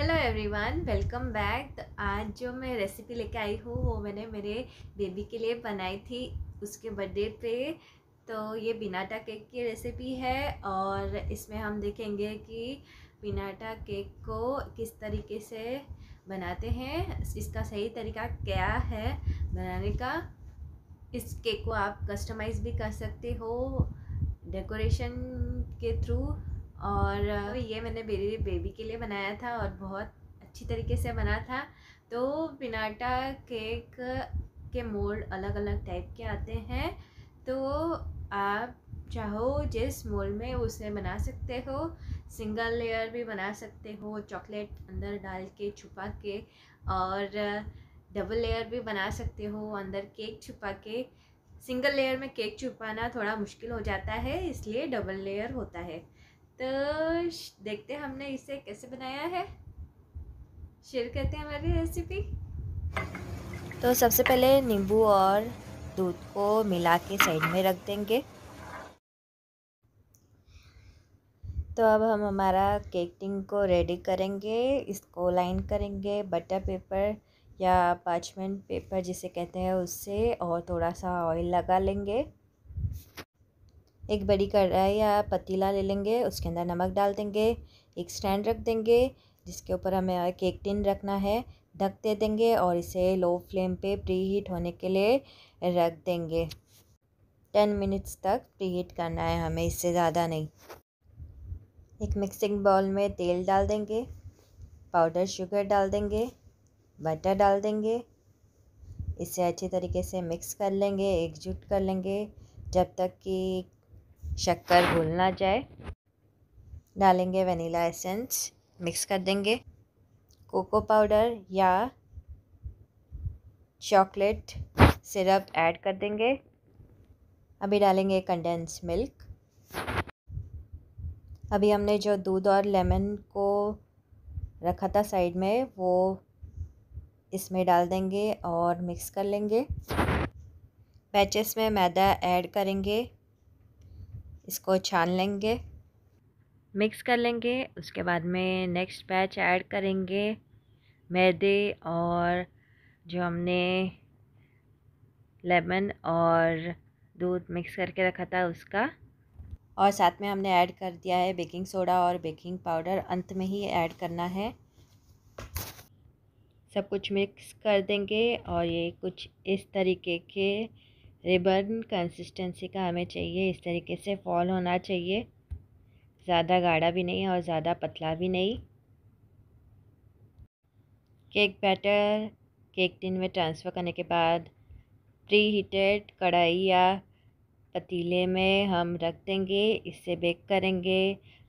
hello everyone welcome back आज जो मैं रेसिपी लेके आई हूँ वो मैंने मेरे बेबी के लिए बनाई थी उसके बर्थडे पे तो ये बिनाटा केक की रेसिपी है और इसमें हम देखेंगे कि बिनाटा केक को किस तरीके से बनाते हैं इसका सही तरीका क्या है बनाने का इस केक को आप कस्टमाइज़ भी कर सकते हो डेकोरेशन के थ्रू और तो ये मैंने मेरी बेबी के लिए बनाया था और बहुत अच्छी तरीके से बना था तो पिनाटा केक के मोल्ड अलग अलग टाइप के आते हैं तो आप चाहो जिस मोल्ड में उसे बना सकते हो सिंगल लेयर भी बना सकते हो चॉकलेट अंदर डाल के छुपा के और डबल लेयर भी बना सकते हो अंदर केक छुपा के सिंगल लेयर में केक छुपाना थोड़ा मुश्किल हो जाता है इसलिए डबल लेयर होता है तो देखते हैं हमने इसे कैसे बनाया है शेयर करते हैं हमारी रेसिपी तो सबसे पहले नींबू और दूध को मिला के साइड में रख देंगे तो अब हम हमारा केकिंग को रेडी करेंगे इसको लाइन करेंगे बटर पेपर या पार्चमेंट पेपर जिसे कहते हैं उससे और थोड़ा सा ऑयल लगा लेंगे एक बड़ी कढ़ाई या पतीला ले लेंगे उसके अंदर नमक डाल देंगे एक स्टैंड रख देंगे जिसके ऊपर हमें केक टिन रखना है ढक दे देंगे और इसे लो फ्लेम पे प्री हीट होने के लिए रख देंगे टेन मिनट्स तक प्री हीट करना है हमें इससे ज़्यादा नहीं एक मिक्सिंग बाउल में तेल डाल देंगे पाउडर शुगर डाल देंगे बटर डाल देंगे इसे अच्छी तरीके से मिक्स कर लेंगे एकजुट कर लेंगे जब तक कि शक्कर भूल ना जाए डालेंगे वनीला एसेंस मिक्स कर देंगे कोको पाउडर या चॉकलेट सिरप ऐड कर देंगे अभी डालेंगे कंडेंस मिल्क अभी हमने जो दूध और लेमन को रखा था साइड में वो इसमें डाल देंगे और मिक्स कर लेंगे बैचेस में मैदा ऐड करेंगे इसको छान लेंगे मिक्स कर लेंगे उसके बाद में नेक्स्ट बैच ऐड करेंगे मैदे और जो हमने लेमन और दूध मिक्स करके रखा था उसका और साथ में हमने ऐड कर दिया है बेकिंग सोडा और बेकिंग पाउडर अंत में ही ऐड करना है सब कुछ मिक्स कर देंगे और ये कुछ इस तरीके के रिबन कंसिस्टेंसी का हमें चाहिए इस तरीके से फॉल होना चाहिए ज़्यादा गाढ़ा भी नहीं और ज़्यादा पतला भी नहीं केक बैटर केक टिन में ट्रांसफ़र करने के बाद प्री हीटेड कढ़ाई या पतीले में हम रख देंगे इससे बेक करेंगे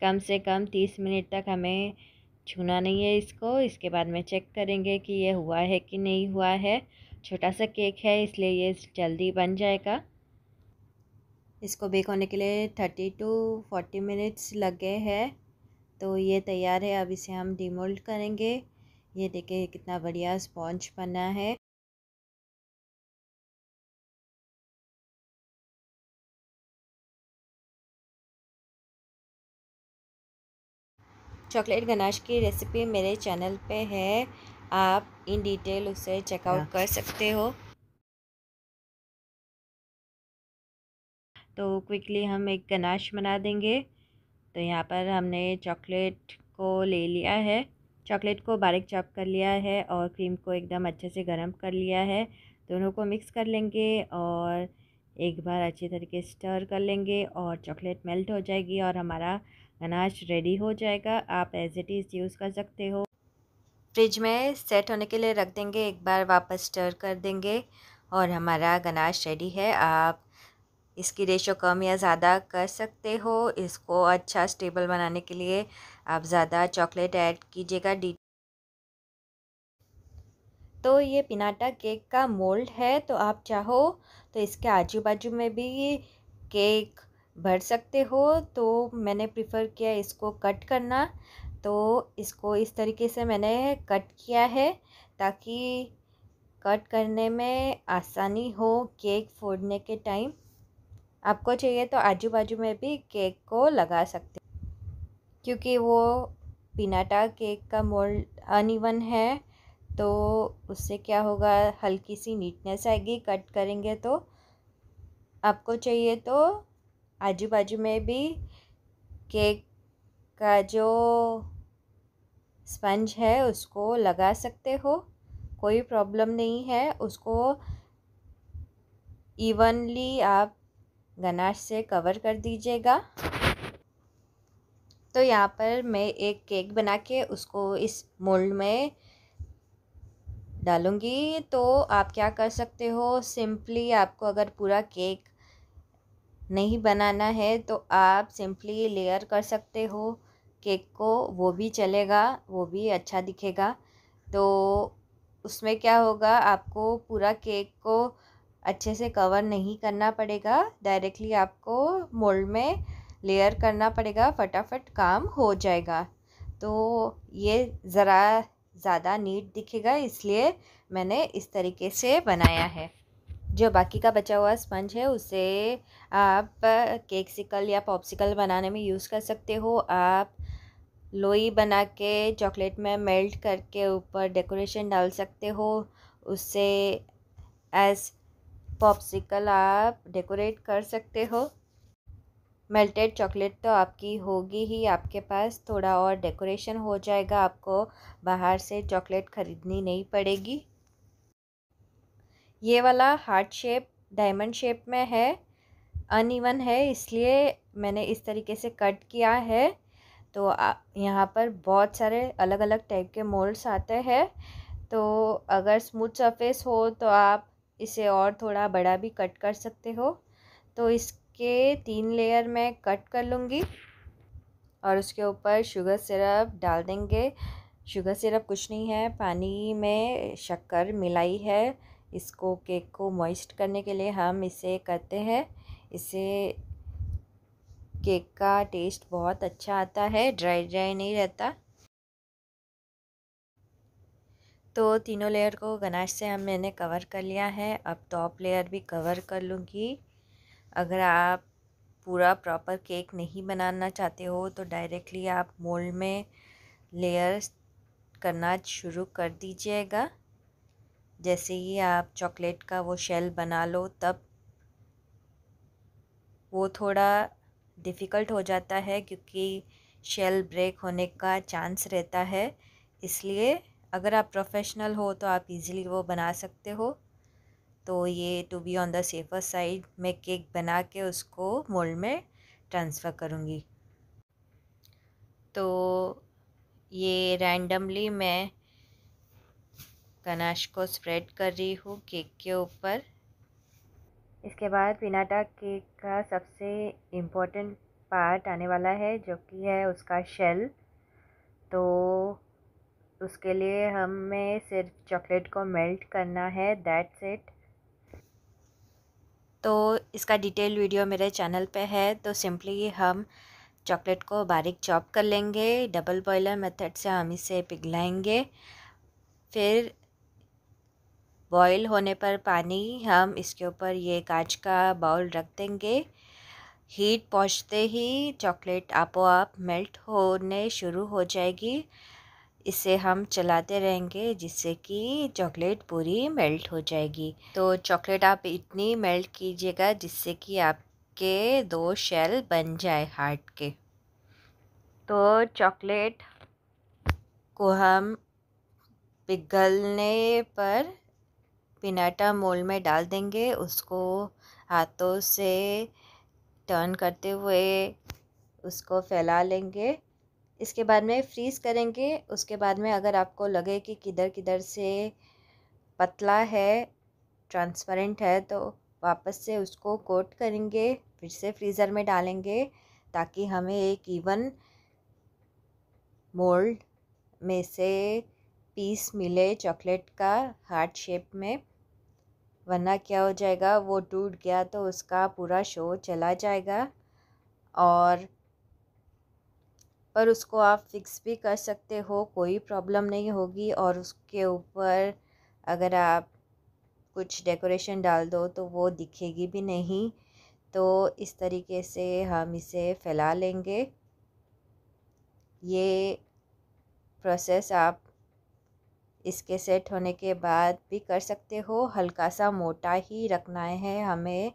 कम से कम तीस मिनट तक हमें छूना नहीं है इसको इसके बाद में चेक करेंगे कि ये हुआ है कि नहीं हुआ है छोटा सा केक है इसलिए ये जल्दी बन जाएगा इसको बेक होने के लिए थर्टी टू फोर्टी मिनट्स लगे हैं तो ये तैयार है अब इसे हम डीमोल्ड करेंगे ये देखें कितना बढ़िया स्पॉन्ज बना है चॉकलेट गनाश की रेसिपी मेरे चैनल पे है आप इन डिटेल उसे चेकआउट कर सकते हो तो क्विकली हम एक गनाश बना देंगे तो यहाँ पर हमने चॉकलेट को ले लिया है चॉकलेट को बारीक चॉप कर लिया है और क्रीम को एकदम अच्छे से गर्म कर लिया है दोनों को मिक्स कर लेंगे और एक बार अच्छी तरीके स्टर कर लेंगे और चॉकलेट मेल्ट हो जाएगी और हमारा अनाज रेडी हो जाएगा आप एज इट इज़ यूज़ कर सकते हो फ्रिज में सेट होने के लिए रख देंगे एक बार वापस स्टर कर देंगे और हमारा गनाश रेडी है आप इसकी रेशो कम या ज़्यादा कर सकते हो इसको अच्छा स्टेबल बनाने के लिए आप ज़्यादा चॉकलेट ऐड कीजिएगा डी तो ये पिनाटा केक का मोल्ड है तो आप चाहो तो इसके आजू बाजू में भी केक भर सकते हो तो मैंने प्रिफ़र किया इसको कट करना तो इसको इस तरीके से मैंने कट किया है ताकि कट करने में आसानी हो केक फोड़ने के टाइम आपको चाहिए तो आजू बाजू में भी केक को लगा सकते क्योंकि वो पिनाटा केक का मोल्ड अनइवन है तो उससे क्या होगा हल्की सी नीटनेस आएगी कट करेंगे तो आपको चाहिए तो आजू बाजू में भी केक का जो स्पंज है उसको लगा सकते हो कोई प्रॉब्लम नहीं है उसको इवनली आप गनाश से कवर कर दीजिएगा तो यहाँ पर मैं एक केक बना के उसको इस मोल्ड में डालूँगी तो आप क्या कर सकते हो सिंपली आपको अगर पूरा केक नहीं बनाना है तो आप सिंपली लेयर कर सकते हो केक को वो भी चलेगा वो भी अच्छा दिखेगा तो उसमें क्या होगा आपको पूरा केक को अच्छे से कवर नहीं करना पड़ेगा डायरेक्टली आपको मोल्ड में लेयर करना पड़ेगा फटाफट काम हो जाएगा तो ये ज़रा ज़्यादा नीट दिखेगा इसलिए मैंने इस तरीके से बनाया है जो बाकी का बचा हुआ स्पंज है उसे आप केक सिकल या पॉप्सिकल बनाने में यूज़ कर सकते हो आप लोई बना के चॉकलेट में मेल्ट करके ऊपर डेकोरेशन डाल सकते हो उससे एज पॉप्सिकल आप डेकोरेट कर सकते हो मेल्टेड चॉकलेट तो आपकी होगी ही आपके पास थोड़ा और डेकोरेशन हो जाएगा आपको बाहर से चॉकलेट ख़रीदनी नहीं पड़ेगी ये वाला हार्ट शेप डायमंड शेप में है अनइवन है इसलिए मैंने इस तरीके से कट किया है तो यहाँ पर बहुत सारे अलग अलग टाइप के मोल्ड्स आते हैं तो अगर स्मूथ सरफेस हो तो आप इसे और थोड़ा बड़ा भी कट कर सकते हो तो इसके तीन लेयर में कट कर लूँगी और उसके ऊपर शुगर सिरप डाल देंगे शुगर सिरप कुछ नहीं है पानी में शक्कर मिलाई है इसको केक को मॉइस्ट करने के लिए हम इसे करते हैं इसे केक का टेस्ट बहुत अच्छा आता है ड्राई ड्राई नहीं रहता तो तीनों लेयर को गनाश से हम मैंने कवर कर लिया है अब टॉप लेयर भी कवर कर लूँगी अगर आप पूरा प्रॉपर केक नहीं बनाना चाहते हो तो डायरेक्टली आप मोल्ड में लेयर्स करना शुरू कर दीजिएगा जैसे ही आप चॉकलेट का वो शेल बना लो तब वो थोड़ा डिफ़िकल्ट हो जाता है क्योंकि शेल ब्रेक होने का चांस रहता है इसलिए अगर आप प्रोफेशनल हो तो आप इजीली वो बना सकते हो तो ये to be on the safer side मैं केक बना के उसको मोल्ड में ट्रांसफ़र करूँगी तो ये रैंडमली मैं गनाश को स्प्रेड कर रही हूँ केक के ऊपर इसके बाद पिनाटा केक का सबसे इम्पोर्टेंट पार्ट आने वाला है जो कि है उसका शेल तो उसके लिए हमें सिर्फ चॉकलेट को मेल्ट करना है दैट्स इट तो इसका डिटेल वीडियो मेरे चैनल पे है तो सिंपली हम चॉकलेट को बारीक चॉप कर लेंगे डबल बॉयलर मेथड से हम इसे पिघलाएंगे फिर बॉईल होने पर पानी हम इसके ऊपर ये कांच का बाउल रख देंगे हीट पहुँचते ही चॉकलेट आपो आप मेल्ट होने शुरू हो जाएगी इसे हम चलाते रहेंगे जिससे कि चॉकलेट पूरी मेल्ट हो जाएगी तो चॉकलेट आप इतनी मेल्ट कीजिएगा जिससे कि आपके दो शेल बन जाए हार्ट के तो चॉकलेट को हम पिघलने पर पिनाटा मोल में डाल देंगे उसको हाथों से टर्न करते हुए उसको फैला लेंगे इसके बाद में फ्रीज़ करेंगे उसके बाद में अगर आपको लगे कि किधर किधर से पतला है ट्रांसपेरेंट है तो वापस से उसको कोट करेंगे फिर से फ्रीज़र में डालेंगे ताकि हमें एक इवन मोल्ड में से पीस मिले चॉकलेट का हार्ट शेप में वरना क्या हो जाएगा वो टूट गया तो उसका पूरा शो चला जाएगा और पर उसको आप फिक्स भी कर सकते हो कोई प्रॉब्लम नहीं होगी और उसके ऊपर अगर आप कुछ डेकोरेशन डाल दो तो वो दिखेगी भी नहीं तो इस तरीके से हम इसे फैला लेंगे ये प्रोसेस आप इसके सेट होने के बाद भी कर सकते हो हल्का सा मोटा ही रखना है हमें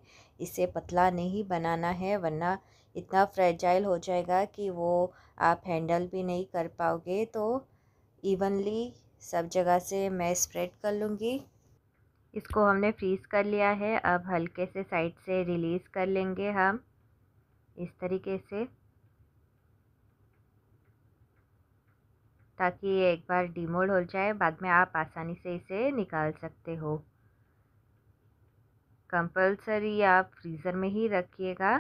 इसे पतला नहीं बनाना है वरना इतना फ्रेजाइल हो जाएगा कि वो आप हैंडल भी नहीं कर पाओगे तो इवनली सब जगह से मैं स्प्रेड कर लूँगी इसको हमने फ्रीज़ कर लिया है अब हल्के से साइड से रिलीज़ कर लेंगे हम इस तरीके से ताकि ये एक बार डिमोल्ड हो जाए बाद में आप आसानी से इसे निकाल सकते हो कंपलसरी आप फ्रीज़र में ही रखिएगा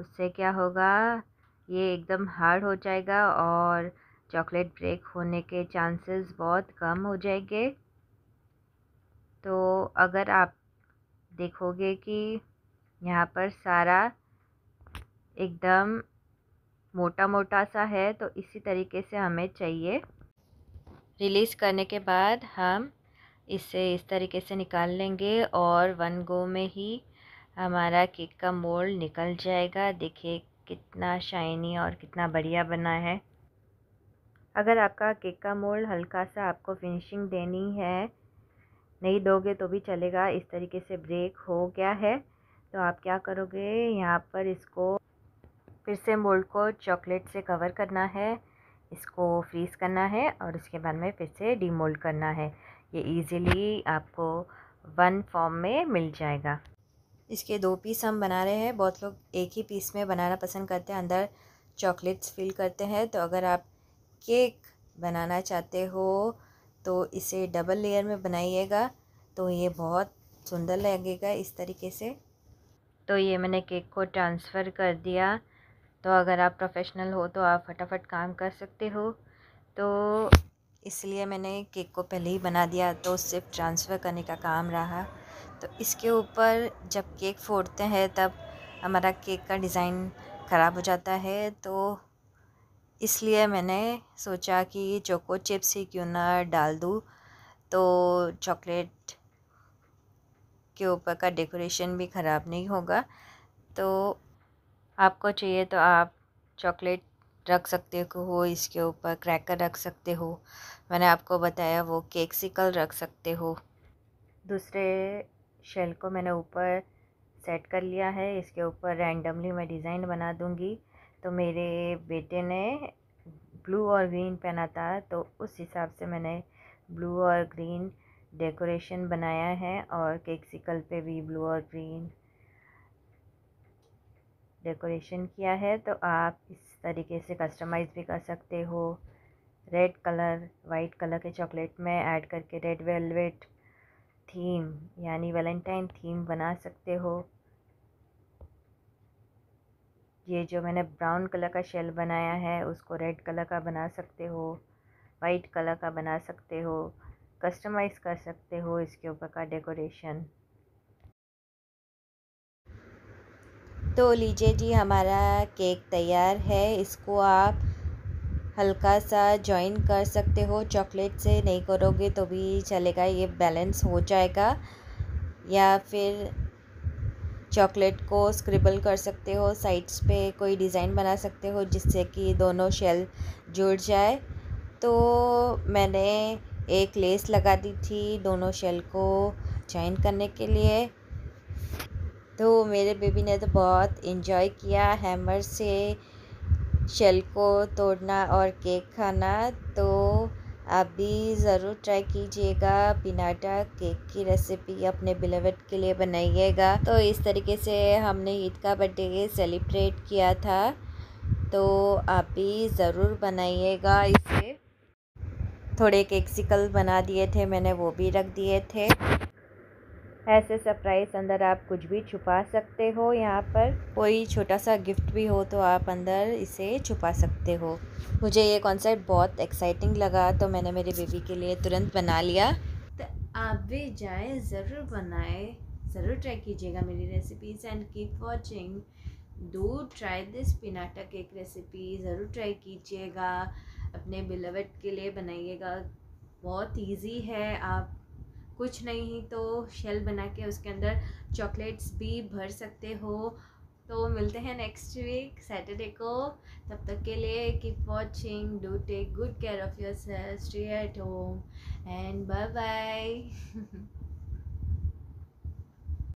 उससे क्या होगा ये एकदम हार्ड हो जाएगा और चॉकलेट ब्रेक होने के चांसेस बहुत कम हो जाएंगे तो अगर आप देखोगे कि यहाँ पर सारा एकदम मोटा मोटा सा है तो इसी तरीके से हमें चाहिए रिलीज़ करने के बाद हम इसे इस तरीके से निकाल लेंगे और वन गो में ही हमारा केक का मोल्ड निकल जाएगा देखिए कितना शाइनी और कितना बढ़िया बना है अगर आपका केक का मोल्ड हल्का सा आपको फिनिशिंग देनी है नहीं दोगे तो भी चलेगा इस तरीके से ब्रेक हो गया है तो आप क्या करोगे यहाँ पर इसको फिर से मोल्ड को चॉकलेट से कवर करना है इसको फ्रीज़ करना है और उसके बाद में फिर से डीमोल्ड करना है ये इजीली आपको वन फॉर्म में मिल जाएगा इसके दो पीस हम बना रहे हैं बहुत लोग एक ही पीस में बनाना पसंद करते हैं अंदर चॉकलेट्स फिल करते हैं तो अगर आप केक बनाना चाहते हो तो इसे डबल लेयर में बनाइएगा तो ये बहुत सुंदर लगेगा इस तरीके से तो ये मैंने केक को ट्रांसफ़र कर दिया तो अगर आप प्रोफेशनल हो तो आप फटाफट काम कर सकते हो तो इसलिए मैंने केक को पहले ही बना दिया तो सिर्फ ट्रांसफ़र करने का काम रहा तो इसके ऊपर जब केक फोड़ते हैं तब हमारा केक का डिज़ाइन ख़राब हो जाता है तो इसलिए मैंने सोचा कि चोको चिप्स ही क्यों ना डाल दूँ तो चॉकलेट के ऊपर का डेकोरेशन भी ख़राब नहीं होगा तो आपको चाहिए तो आप चॉकलेट रख सकते हो इसके ऊपर क्रैकर रख सकते हो मैंने आपको बताया वो केक्सिकल रख सकते हो दूसरे शेल को मैंने ऊपर सेट कर लिया है इसके ऊपर रैंडमली मैं डिज़ाइन बना दूँगी तो मेरे बेटे ने ब्लू और ग्रीन पहना था तो उस हिसाब से मैंने ब्लू और ग्रीन डेकोरेशन बनाया है और केक्सिकल पे भी ब्लू और ग्रीन डेकोरेशन किया है तो आप इस तरीके से कस्टमाइज़ भी कर सकते हो रेड कलर वाइट कलर के चॉकलेट में ऐड करके रेड वेलवेट थीम यानी वैलेंटाइन थीम बना सकते हो ये जो मैंने ब्राउन कलर का शेल बनाया है उसको रेड कलर का बना सकते हो वाइट कलर का बना सकते हो कस्टमाइज़ कर सकते हो इसके ऊपर का डेकोरेशन तो लीजिए जी हमारा केक तैयार है इसको आप हल्का सा जॉइन कर सकते हो चॉकलेट से नहीं करोगे तो भी चलेगा ये बैलेंस हो जाएगा या फिर चॉकलेट को स्क्रिबल कर सकते हो साइड्स पे कोई डिज़ाइन बना सकते हो जिससे कि दोनों शेल जुड़ जाए तो मैंने एक लेस लगा दी थी दोनों शेल को जॉइन करने के लिए तो मेरे बेबी ने तो बहुत इन्जॉय किया हैमर से शेल को तोड़ना और केक खाना तो आप भी ज़रूर ट्राई कीजिएगा पिनाटा केक की रेसिपी अपने बिलेवेट के लिए बनाइएगा तो इस तरीके से हमने ईद का बर्थडे सेलिब्रेट किया था तो आप भी ज़रूर बनाइएगा इसे थोड़े केक्सिकल बना दिए थे मैंने वो भी रख दिए थे ऐसे सरप्राइज़ अंदर आप कुछ भी छुपा सकते हो यहाँ पर कोई छोटा सा गिफ्ट भी हो तो आप अंदर इसे छुपा सकते हो मुझे ये कॉन्सेप्ट बहुत एक्साइटिंग लगा तो मैंने मेरे बेबी के लिए तुरंत बना लिया तो आप भी जाए ज़रूर बनाए ज़रूर ट्राई कीजिएगा मेरी recipes and keep watching do try this pinata cake recipe ज़रूर ट्राई कीजिएगा अपने बिलवट के लिए बनाइएगा बहुत ईजी है आप कुछ नहीं तो शेल बना के उसके अंदर चॉकलेट्स भी भर सकते हो तो मिलते हैं नेक्स्ट वीक सैटरडे को तब तक के लिए keep watching do take good care of yourself stay at home and bye bye